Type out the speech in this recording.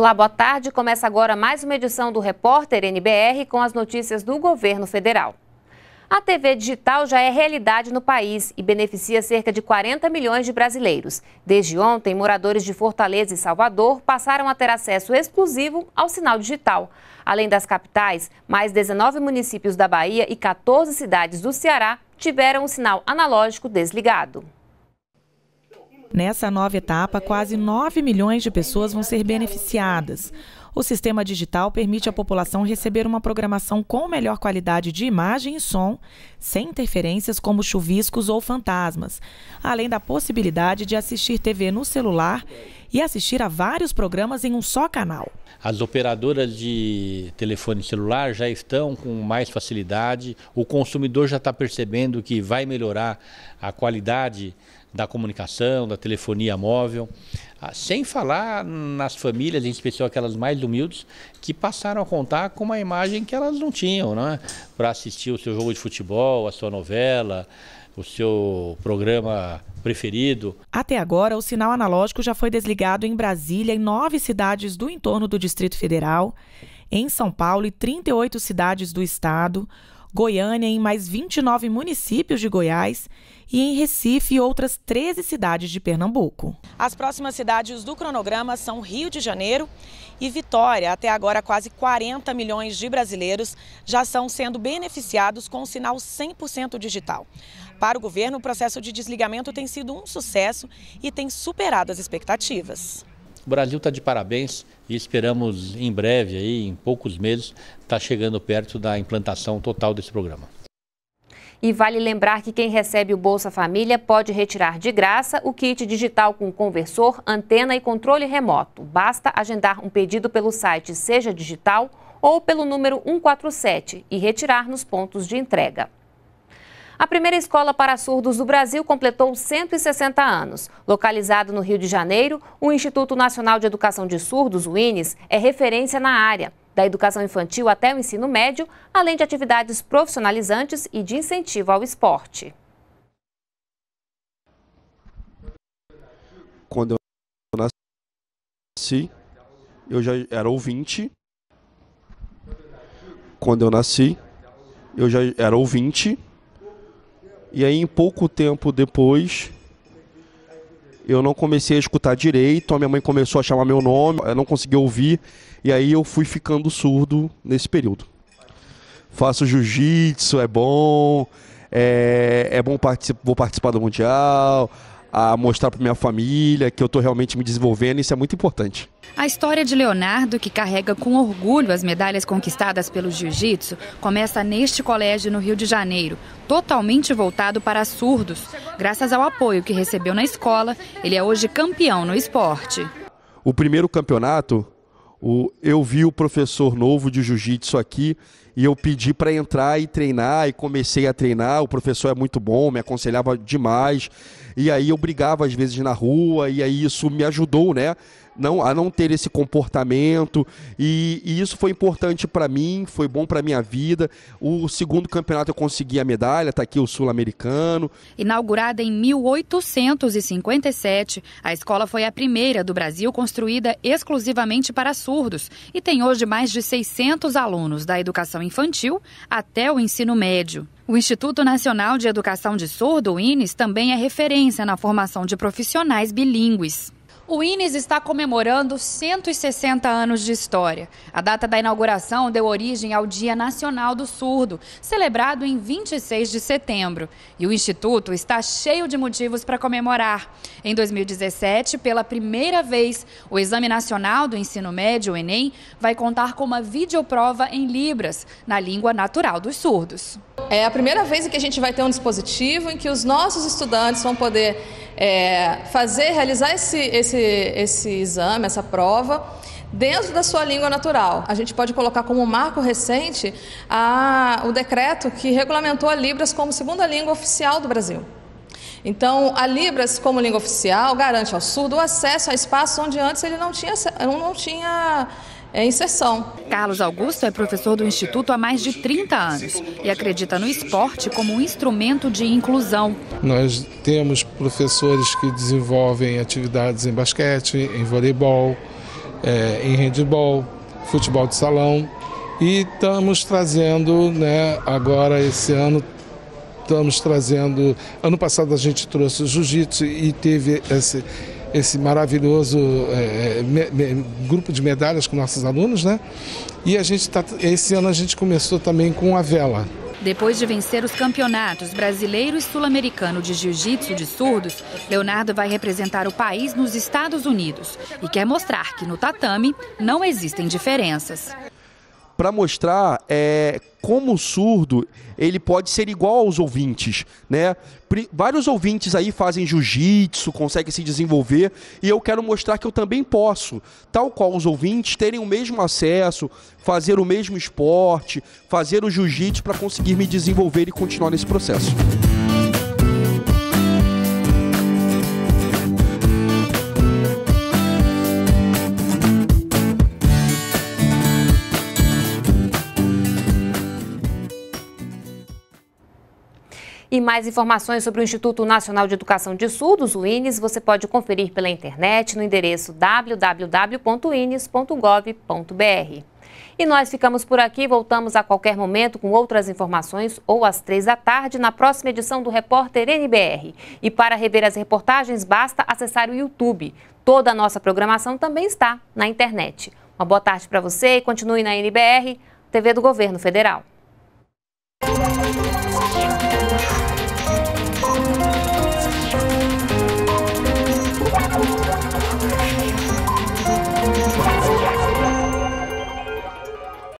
Olá, boa tarde. Começa agora mais uma edição do Repórter NBR com as notícias do governo federal. A TV digital já é realidade no país e beneficia cerca de 40 milhões de brasileiros. Desde ontem, moradores de Fortaleza e Salvador passaram a ter acesso exclusivo ao sinal digital. Além das capitais, mais 19 municípios da Bahia e 14 cidades do Ceará tiveram o sinal analógico desligado. Nessa nova etapa, quase 9 milhões de pessoas vão ser beneficiadas. O sistema digital permite à população receber uma programação com melhor qualidade de imagem e som, sem interferências como chuviscos ou fantasmas, além da possibilidade de assistir TV no celular e assistir a vários programas em um só canal. As operadoras de telefone celular já estão com mais facilidade, o consumidor já está percebendo que vai melhorar a qualidade da comunicação, da telefonia móvel, ah, sem falar nas famílias, em especial aquelas mais humildes, que passaram a contar com uma imagem que elas não tinham, né? Para assistir o seu jogo de futebol, a sua novela, o seu programa preferido. Até agora, o sinal analógico já foi desligado em Brasília, em nove cidades do entorno do Distrito Federal, em São Paulo e 38 cidades do estado, Goiânia em mais 29 municípios de Goiás e em Recife e outras 13 cidades de Pernambuco. As próximas cidades do cronograma são Rio de Janeiro e Vitória. Até agora, quase 40 milhões de brasileiros já estão sendo beneficiados com o sinal 100% digital. Para o governo, o processo de desligamento tem sido um sucesso e tem superado as expectativas. O Brasil está de parabéns e esperamos em breve, aí, em poucos meses, estar tá chegando perto da implantação total desse programa. E vale lembrar que quem recebe o Bolsa Família pode retirar de graça o kit digital com conversor, antena e controle remoto. Basta agendar um pedido pelo site Seja Digital ou pelo número 147 e retirar nos pontos de entrega. A primeira escola para surdos do Brasil completou 160 anos. Localizado no Rio de Janeiro, o Instituto Nacional de Educação de Surdos, o INES, é referência na área, da educação infantil até o ensino médio, além de atividades profissionalizantes e de incentivo ao esporte. Quando eu nasci, eu já era ouvinte. Quando eu nasci, eu já era ouvinte. E aí, em pouco tempo depois, eu não comecei a escutar direito, a minha mãe começou a chamar meu nome, eu não conseguia ouvir, e aí eu fui ficando surdo nesse período. Faço jiu-jitsu, é bom, é, é bom vou participar do Mundial, a mostrar para minha família que eu estou realmente me desenvolvendo, isso é muito importante. A história de Leonardo, que carrega com orgulho as medalhas conquistadas pelo jiu-jitsu, começa neste colégio no Rio de Janeiro, totalmente voltado para surdos. Graças ao apoio que recebeu na escola, ele é hoje campeão no esporte. O primeiro campeonato o, eu vi o professor novo de jiu-jitsu aqui e eu pedi para entrar e treinar e comecei a treinar. O professor é muito bom, me aconselhava demais. E aí eu brigava às vezes na rua e aí isso me ajudou, né? não, a não ter esse comportamento. E, e isso foi importante para mim, foi bom para minha vida. O segundo campeonato eu consegui a medalha, tá aqui o sul-americano. Inaugurada em 1857, a escola foi a primeira do Brasil construída exclusivamente para surdos e tem hoje mais de 600 alunos da educação infantil até o ensino médio. O Instituto Nacional de Educação de Surdo, o INES, também é referência na formação de profissionais bilíngues. O INES está comemorando 160 anos de história. A data da inauguração deu origem ao Dia Nacional do Surdo, celebrado em 26 de setembro. E o Instituto está cheio de motivos para comemorar. Em 2017, pela primeira vez, o Exame Nacional do Ensino Médio, o Enem, vai contar com uma videoprova em Libras, na língua natural dos surdos. É a primeira vez que a gente vai ter um dispositivo em que os nossos estudantes vão poder é, fazer, realizar esse, esse, esse exame, essa prova, dentro da sua língua natural. A gente pode colocar como marco recente a, o decreto que regulamentou a Libras como segunda língua oficial do Brasil. Então, a Libras, como língua oficial, garante ao surdo o acesso a espaços onde antes ele não tinha, não tinha é, inserção. Carlos Augusto é professor do Instituto há mais de 30 anos e acredita no esporte como um instrumento de inclusão. Nós temos professores que desenvolvem atividades em basquete, em voleibol, é, em handebol, futebol de salão e estamos trazendo, né, agora esse ano estamos trazendo. Ano passado a gente trouxe jiu-jitsu e teve esse, esse maravilhoso é, é, me, me, grupo de medalhas com nossos alunos, né? E a gente tá, esse ano a gente começou também com a vela. Depois de vencer os campeonatos brasileiro e sul-americano de jiu-jitsu de surdos, Leonardo vai representar o país nos Estados Unidos e quer mostrar que no tatame não existem diferenças para mostrar é, como o surdo ele pode ser igual aos ouvintes, né? Pri vários ouvintes aí fazem jiu-jitsu, conseguem se desenvolver e eu quero mostrar que eu também posso, tal qual os ouvintes, terem o mesmo acesso, fazer o mesmo esporte, fazer o jiu-jitsu para conseguir me desenvolver e continuar nesse processo. mais informações sobre o Instituto Nacional de Educação de Surdos, o INES, você pode conferir pela internet no endereço www.ines.gov.br. E nós ficamos por aqui, voltamos a qualquer momento com outras informações ou às três da tarde na próxima edição do Repórter NBR. E para rever as reportagens, basta acessar o YouTube. Toda a nossa programação também está na internet. Uma boa tarde para você e continue na NBR, TV do Governo Federal.